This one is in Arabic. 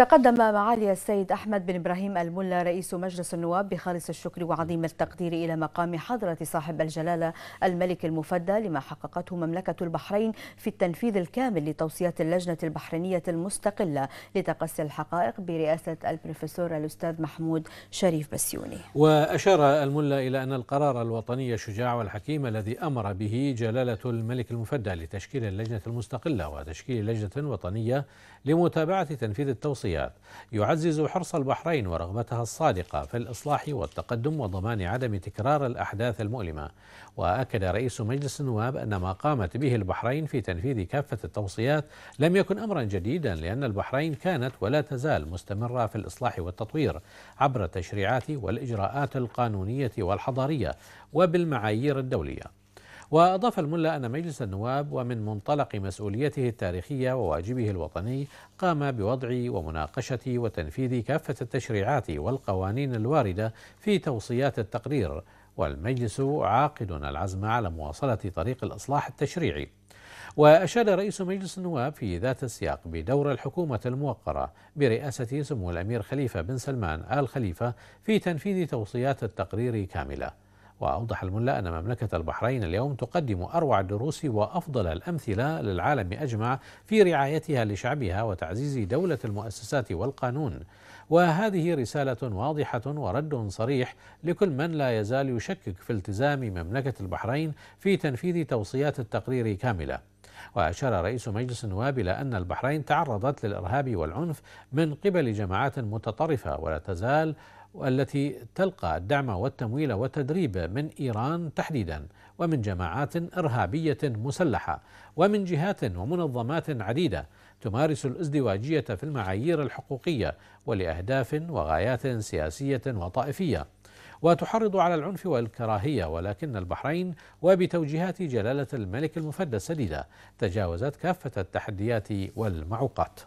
تقدم معالي السيد أحمد بن إبراهيم الملا رئيس مجلس النواب بخالص الشكر وعظيم التقدير إلى مقام حضرة صاحب الجلالة الملك المفدى لما حققته مملكة البحرين في التنفيذ الكامل لتوصيات اللجنة البحرينية المستقلة لتقصي الحقائق برئاسة البروفيسور الأستاذ محمود شريف بسيوني وأشار الملا إلى أن القرار الوطني الشجاع والحكيم الذي أمر به جلالة الملك المفدى لتشكيل اللجنة المستقلة وتشكيل لجنة وطنية لمتابعة تنفيذ التوصيات الشخصيات يعزز حرص البحرين ورغبتها الصادقة في الإصلاح والتقدم وضمان عدم تكرار الأحداث المؤلمة وأكد رئيس مجلس النواب أن ما قامت به البحرين في تنفيذ كافة التوصيات لم يكن أمرا جديدا لأن البحرين كانت ولا تزال مستمرة في الإصلاح والتطوير عبر التشريعات والإجراءات القانونية والحضارية وبالمعايير الدولية وأضاف الملا أن مجلس النواب ومن منطلق مسؤوليته التاريخية وواجبه الوطني قام بوضع ومناقشة وتنفيذ كافة التشريعات والقوانين الواردة في توصيات التقرير والمجلس عاقد العزم على مواصلة طريق الإصلاح التشريعي وأشاد رئيس مجلس النواب في ذات السياق بدور الحكومة الموقرة برئاسة سمو الأمير خليفة بن سلمان آل خليفة في تنفيذ توصيات التقرير كاملة وأوضح الملا أن مملكة البحرين اليوم تقدم أروع الدروس وأفضل الأمثلة للعالم أجمع في رعايتها لشعبها وتعزيز دولة المؤسسات والقانون وهذه رسالة واضحة ورد صريح لكل من لا يزال يشكك في التزام مملكة البحرين في تنفيذ توصيات التقرير كاملة وأشار رئيس مجلس النواب إلى أن البحرين تعرضت للإرهاب والعنف من قبل جماعات متطرفة ولا تزال والتي تلقى الدعم والتمويل والتدريب من ايران تحديدا ومن جماعات ارهابيه مسلحه ومن جهات ومنظمات عديده تمارس الازدواجيه في المعايير الحقوقيه ولاهداف وغايات سياسيه وطائفيه وتحرض على العنف والكراهيه ولكن البحرين وبتوجيهات جلاله الملك المفدى السديده تجاوزت كافه التحديات والمعوقات